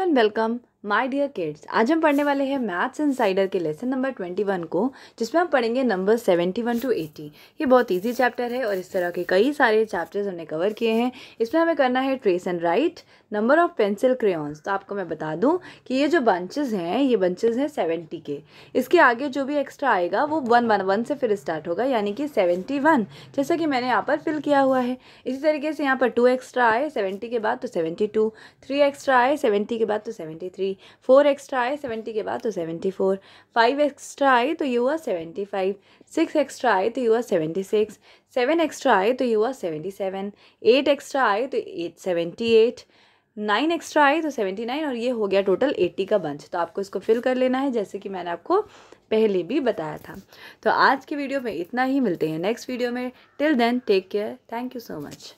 and welcome my dear kids आज हम पढ़ने वाले हैं मैथ्स इनसाइडर के लेसन नंबर ट्वेंटी वन को जिसमें हम पढ़ेंगे number seventy one to eighty ये बहुत ईजी चैप्टर है और इस तरह के कई सारे चैप्टर्स हमने कवर किए हैं इसमें हमें करना है trace and write number of pencil crayons तो आपको मैं बता दूँ कि ये जो बंचेज हैं ये बंचेज हैं सेवेंटी के इसके आगे जो भी एक्स्ट्रा आएगा वो वन वन वन से फिर स्टार्ट होगा यानी कि सेवेंटी वन जैसा कि मैंने यहाँ पर फिल किया हुआ है इसी तरीके से यहाँ पर टू एक्स्ट्रा आए सेवेंटी के बाद तो सेवेंटी टू थ्री एक्स्ट्रा आए सेवेंटी के बाद तो seventy three seventy four extra आए सेवेंटी के बाद तो सेवेंटी फोर फाइव एक्स्ट्रा आए तो यू हुआ सेवेंटी फाइव सिक्स एक्स्ट्रा आए तो यू हुआ सेवेंटी सिक्स सेवन एक्स्ट्रा आए तो यू हुआ सेवेंटी सेवन एट एक्स्ट्रा आए तो eight seventy eight nine extra आए तो सेवेंटी नाइन और ये हो गया टोटल एट्टी का बंच तो आपको इसको फिल कर लेना है जैसे कि मैंने आपको पहले भी बताया था तो आज के वीडियो में इतना ही मिलते हैं नेक्स्ट वीडियो में till then take care thank you so much